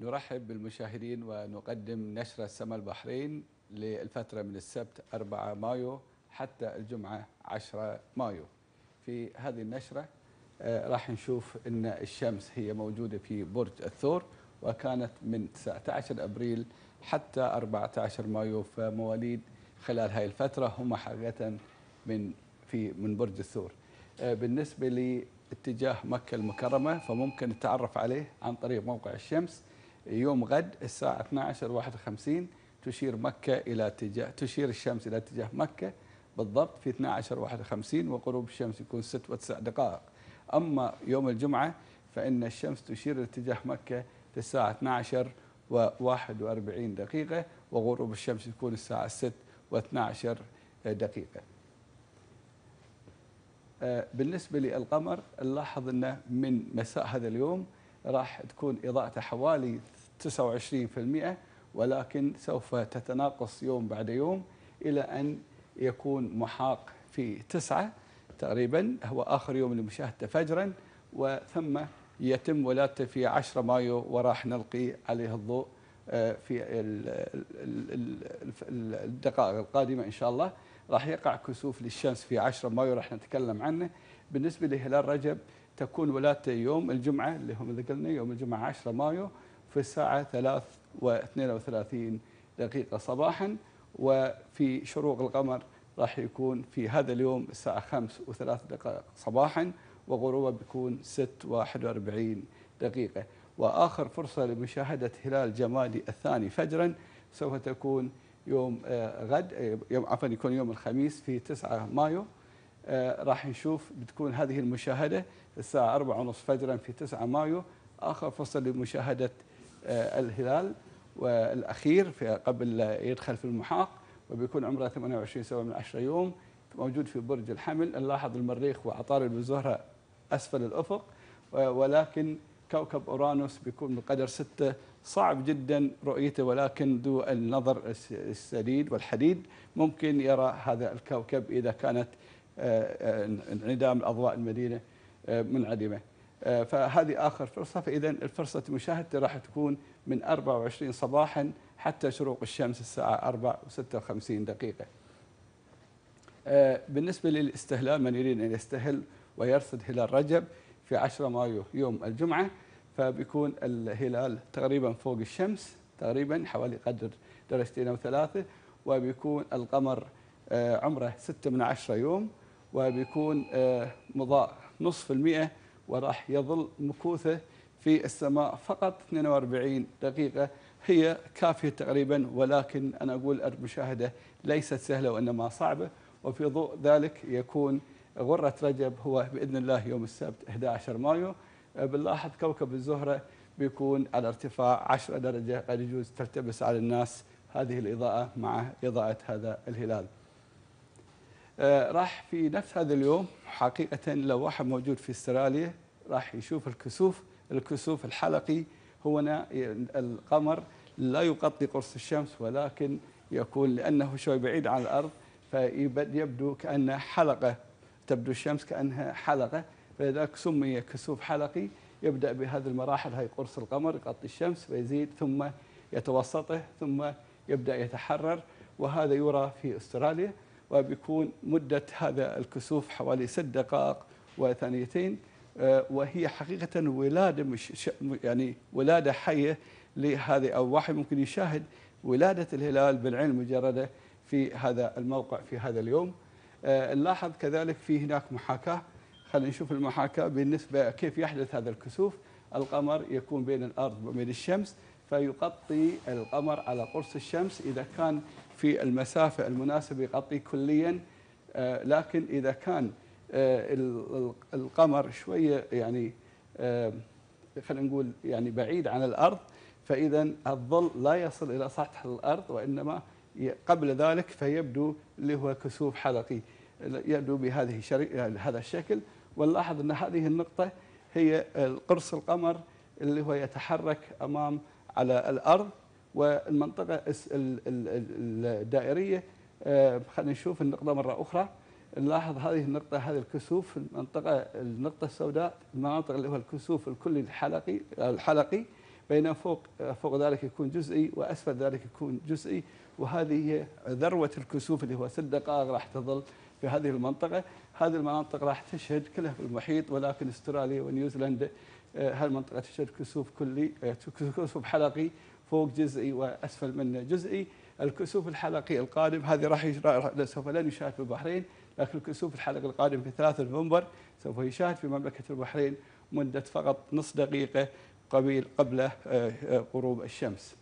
نرحب بالمشاهدين ونقدم نشرة سما البحرين للفترة من السبت 4 مايو حتى الجمعة 10 مايو في هذه النشرة آه، راح نشوف أن الشمس هي موجودة في برج الثور وكانت من 19 أبريل حتى 14 مايو فمواليد خلال هذه الفترة هم حقيقة من في من برج الثور آه، بالنسبة لاتجاه مكة المكرمة فممكن التعرف عليه عن طريق موقع الشمس يوم غد الساعة 12:51 تشير مكة إلى اتجاه تشير الشمس إلى اتجاه مكة بالضبط في 12:51 وغروب الشمس يكون 6 و9 دقائق أما يوم الجمعة فإن الشمس تشير اتجاه مكة في الساعة 12 و41 دقيقة وغروب الشمس يكون الساعة 6 و12 دقيقة آه، بالنسبة للقمر نلاحظ أنه من مساء هذا اليوم راح تكون إضاءته حوالي 29% ولكن سوف تتناقص يوم بعد يوم إلى أن يكون محاق في تسعة تقريبا هو آخر يوم لمشاهدته فجرا وثم يتم ولادته في 10 مايو وراح نلقي عليه الضوء آه، في الدقائق القادمة إن شاء الله راح يقع كسوف للشمس في 10 مايو راح نتكلم عنه بالنسبة لهلال رجب تكون ولادته يوم الجمعة اللي هم ذكرنا يوم الجمعة 10 مايو في الساعة 3 و32 دقيقة صباحا وفي شروق القمر راح يكون في هذا اليوم الساعة 5 و3 دقائق صباحا وغروبه بيكون 6 41 دقيقة وآخر فرصة لمشاهدة هلال جمادي الثاني فجرا سوف تكون يوم آه، غد آه، يوم عفوا يكون يوم الخميس في 9 مايو آه، راح نشوف بتكون هذه المشاهدة الساعة 4:30 فجرا في 9 مايو آخر فرصة لمشاهدة آه، الهلال والاخير في قبل يدخل في المحاق وبيكون عمره 28 سنه من 10 يوم موجود في برج الحمل نلاحظ المريخ وعطارد والزهره اسفل الافق ولكن كوكب اورانوس بيكون بقدر سته صعب جدا رؤيته ولكن ذو النظر السديد والحديد ممكن يرى هذا الكوكب اذا كانت آه، آه، انعدام الاضواء المدينه منعدمه. آه، فهذه آخر فرصة فإذا الفرصة مشاهدتي راح تكون من 24 صباحا حتى شروق الشمس الساعة 4 و56 دقيقة آه، بالنسبة للاستهلال من يريد أن يستهل ويرصد هلال رجب في 10 مايو يوم الجمعة فبيكون الهلال تقريبا فوق الشمس تقريبا حوالي قدر درجتين أو ثلاثة وبيكون القمر آه، عمره 6 من 10 يوم وبيكون مضاء نصف المئة وراح يظل مكوثه في السماء فقط 42 دقيقة هي كافية تقريبا ولكن أنا أقول المشاهدة ليست سهلة وإنما صعبة وفي ضوء ذلك يكون غرة رجب هو بإذن الله يوم السبت 11 مايو أه، بنلاحظ كوكب الزهرة بيكون على ارتفاع 10 درجة قد يجوز تلتبس على الناس هذه الإضاءة مع إضاءة هذا الهلال آه، راح في نفس هذا اليوم حقيقة لو واحد موجود في استراليا راح يشوف الكسوف الكسوف الحلقي هو القمر لا يغطي قرص الشمس ولكن يكون لأنه شوي بعيد عن الأرض فيبدو كأنه حلقة تبدو الشمس كأنها حلقة فلذلك سمي كسوف حلقي يبدأ بهذه المراحل هي قرص القمر يغطي الشمس ويزيد ثم يتوسطه ثم يبدأ يتحرر وهذا يرى في استراليا وبيكون مدة هذا الكسوف حوالي ست دقائق وثانيتين آه، وهي حقيقة ولادة مش يعني ولادة حية لهذه أو واحد ممكن يشاهد ولادة الهلال بالعين المجردة في هذا الموقع في هذا اليوم آه، نلاحظ كذلك في هناك محاكاة خلينا نشوف المحاكاة بالنسبة كيف يحدث هذا الكسوف القمر يكون بين الأرض وبين الشمس فيغطي القمر على قرص الشمس إذا كان في المسافة المناسبة يغطي كليا آه، لكن إذا كان آه، القمر شوية يعني آه، خلينا نقول يعني بعيد عن الأرض فإذا الظل لا يصل إلى سطح الأرض وإنما قبل ذلك فيبدو اللي هو كسوف حلقي يبدو بهذه هذا الشكل ونلاحظ أن هذه النقطة هي قرص القمر اللي هو يتحرك أمام على الارض والمنطقه الدائريه آه، خلينا نشوف النقطه مره اخرى نلاحظ هذه النقطة هذه الكسوف المنطقة النقطة السوداء المناطق اللي هو الكسوف الكلي الحلقي الحلقي بين فوق فوق ذلك يكون جزئي واسفل ذلك يكون جزئي وهذه هي ذروة الكسوف اللي هو ست دقائق راح تظل في هذه المنطقة هذه المناطق راح تشهد كلها في المحيط ولكن استراليا ونيوزيلندا هالمنطقه تشهد كسوف كلي آه، كسوف حلقي فوق جزئي واسفل منه جزئي الكسوف الحلقي القادم هذه راح سوف لن يشاهد في البحرين لكن الكسوف الحلقي القادم في 3 نوفمبر سوف يشاهد في مملكه البحرين مده فقط نصف دقيقه قبيل قبل آه، آه، غروب الشمس.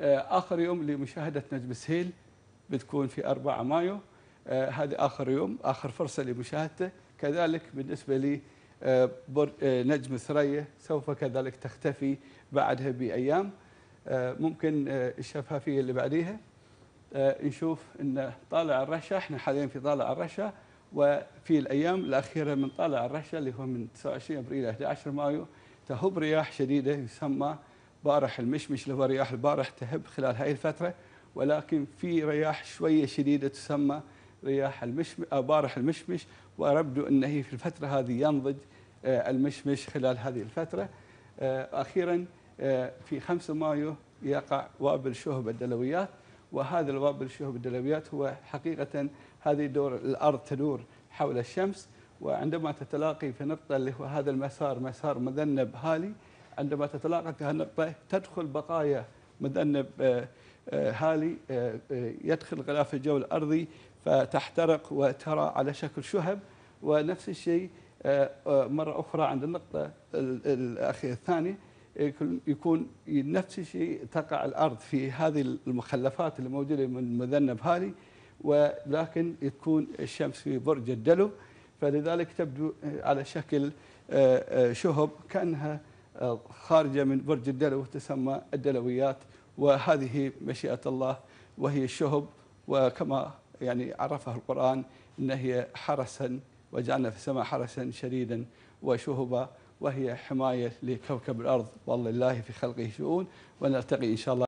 اخر يوم لمشاهده نجم سهيل بتكون في 4 مايو هذا اخر يوم اخر فرصه لمشاهدته كذلك بالنسبه لي آه، آه، نجم ثريا سوف كذلك تختفي بعدها بايام آه، ممكن الشفافيه اللي بعديها نشوف ان طالع الرشا احنا حاليا في طالع الرشا وفي الايام الاخيره من طالع الرشا اللي هو من 29 ابريل الى 11 مايو تهب رياح شديده يسمى بارح المشمش اللي هو رياح البارح تهب خلال هاي الفتره ولكن في رياح شويه شديده تسمى رياح المشمش آه، بارح المشمش ويبدو انه في الفتره هذه ينضج آه، المشمش خلال هذه الفتره آه، اخيرا في 5 مايو يقع وابل شهب الدلويات وهذا الوابل شهب الدلويات هو حقيقه هذه دور الارض تدور حول الشمس وعندما تتلاقي في نقطه اللي هو هذا المسار مسار مذنب هالي عندما تتلاقى في النقطة تدخل بقايا مذنب آه، هالي آه، آه، يدخل غلاف الجو الأرضي فتحترق وترى على شكل شهب ونفس الشيء مرة أخرى عند النقطة الاخيره الثانية يكون نفس الشيء تقع الأرض في هذه المخلفات اللي موجودة من مذنب هالي ولكن تكون الشمس في برج الدلو فلذلك تبدو على شكل شهب كأنها خارجة من برج الدلو تسمى الدلويات وهذه مشيئة الله وهي الشهب وكما يعني عرفها القرآن إن هي حرسا وجعلنا في السماء حرسا شديدا وشهبا وهي حماية لكوكب الأرض والله في خلقه شؤون ونلتقي إن شاء الله